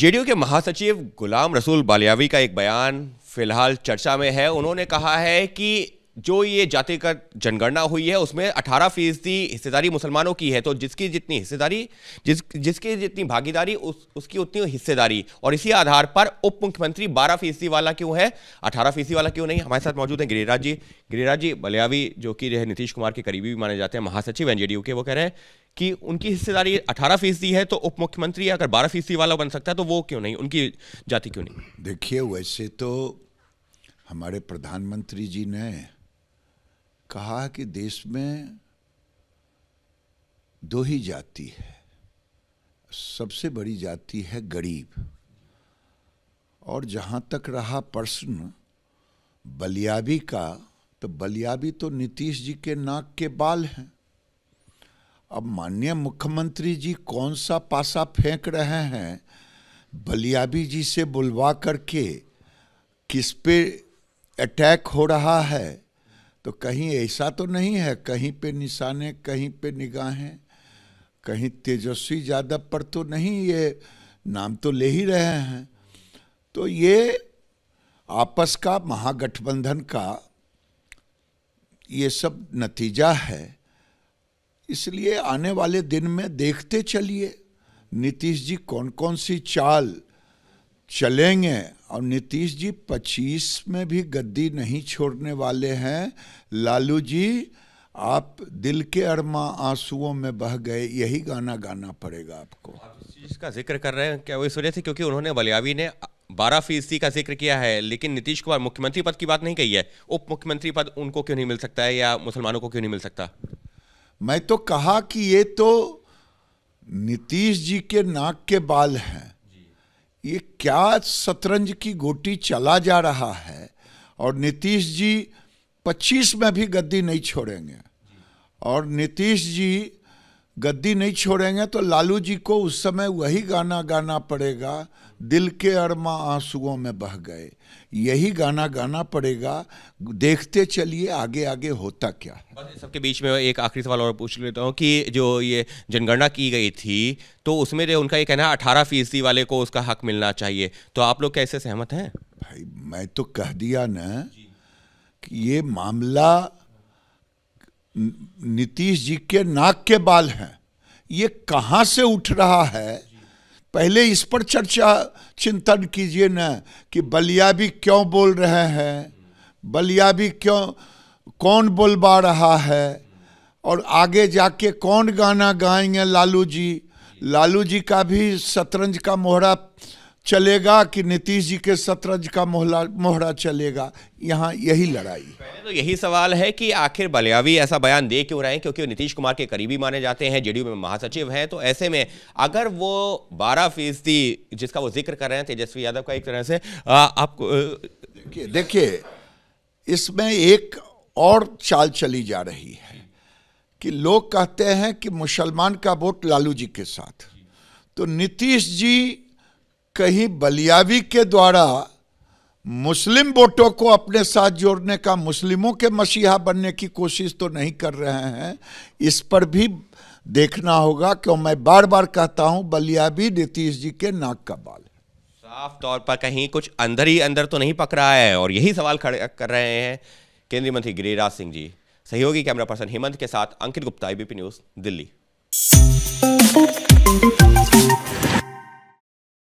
JDU के महासचिव गुलाम रसूल बालियावी का एक बयान फिलहाल चर्चा में है उन्होंने कहा है कि जो ये जाति का जनगणना हुई है उसमें 18 फीसदी हिस्सेदारी मुसलमानों की है तो जिसकी जितनी हिस्सेदारी जिस जिसकी जितनी भागीदारी उस उसकी उतनी हिस्सेदारी और इसी आधार पर उप मुख्यमंत्री बारह फीसदी वाला क्यों है अठारह फीसदी वाला क्यों नहीं हमारे साथ मौजूद हैं गिरिराज जी गिरिराज जी बलियावी जो कि जो नीतीश कुमार के करीबी भी माने जाते हैं महासचिव एन के वो कह रहे हैं कि उनकी हिस्सेदारी अठारह फीसदी है तो उप मुख्यमंत्री अगर बारह फीसदी वाला बन सकता है तो वो क्यों नहीं उनकी जाति क्यों नहीं देखिए वैसे तो हमारे प्रधानमंत्री जी ने कहा कि देश में दो ही जाति है सबसे बड़ी जाति है गरीब और जहाँ तक रहा प्रश्न बलियाबी का तो बलियाबी तो नीतीश जी के नाक के बाल हैं अब माननीय मुख्यमंत्री जी कौन सा पासा फेंक रहे हैं बलियाबी जी से बुलवा करके किस पे अटैक हो रहा है तो कहीं ऐसा तो नहीं है कहीं पे निशाने कहीं पे निगाहें कहीं तेजस्वी यादव पर तो नहीं ये नाम तो ले ही रहे हैं तो ये आपस का महागठबंधन का ये सब नतीजा है इसलिए आने वाले दिन में देखते चलिए नीतीश जी कौन कौन सी चाल चलेंगे और नीतीश जी पच्चीस में भी गद्दी नहीं छोड़ने वाले हैं लालू जी आप दिल के अरमा आंसुओं में बह गए यही गाना गाना पड़ेगा आपको आप इस चीज़ का जिक्र कर रहे हैं क्या वो इस वजह से क्योंकि उन्होंने बलियावी ने बारह फीसदी का जिक्र किया है लेकिन नीतीश कुमार मुख्यमंत्री पद की बात नहीं कही है उप मुख्यमंत्री पद उनको क्यों नहीं मिल सकता है या मुसलमानों को क्यों नहीं मिल सकता मैं तो कहा कि ये तो नीतीश जी के नाक के बाल हैं ये क्या शतरंज की गोटी चला जा रहा है और नीतीश जी 25 में भी गद्दी नहीं छोड़ेंगे और नीतीश जी गद्दी नहीं छोड़ेंगे तो लालू जी को उस समय वही गाना गाना पड़ेगा दिल के अरमा आंसुओं में बह गए यही गाना गाना पड़ेगा देखते चलिए आगे आगे होता क्या है सबके बीच में एक आखिरी सवाल और पूछ लेता हूँ कि जो ये जनगणना की गई थी तो उसमें उनका ये कहना अठारह फीसदी वाले को उसका हक मिलना चाहिए तो आप लोग कैसे सहमत हैं भाई मैं तो कह दिया न कि ये मामला नीतीश जी के नाक के बाल हैं ये कहाँ से उठ रहा है पहले इस पर चर्चा चिंतन कीजिए ना कि बलिया भी क्यों बोल रहे हैं बलिया भी क्यों कौन बोलवा रहा है और आगे जाके कौन गाना गाएंगे लालू जी लालू जी का भी शतरंज का मोहरा चलेगा कि नीतीश जी के शतरंज का मोहरा चलेगा यहाँ यही लड़ाई पहले तो यही सवाल है कि आखिर बलियावी ऐसा बयान दे क्यों रहे हैं क्योंकि नीतीश कुमार के करीबी माने जाते हैं जेडीयू में महासचिव हैं तो ऐसे में अगर वो बारह फीसदी जिसका वो जिक्र कर रहे हैं तेजस्वी यादव का एक तरह से आपको देखिए देखिए इसमें एक और चाल चली जा रही है कि लोग कहते हैं कि मुसलमान का वोट लालू जी के साथ तो नीतीश जी कहीं बलियावी के द्वारा मुस्लिम वोटों को अपने साथ जोड़ने का मुस्लिमों के मसीहा बनने की कोशिश तो नहीं कर रहे हैं इस पर भी देखना होगा क्यों मैं बार बार कहता हूं बलियाबी नीतीश जी के नाक का बाल साफ तौर पर कहीं कुछ अंदर ही अंदर तो नहीं पक रहा है और यही सवाल खड़े कर रहे हैं केंद्रीय मंत्री गिरिराज सिंह जी सहयोगी कैमरा पर्सन हेमंत के साथ अंकित गुप्ता एबीपी न्यूज दिल्ली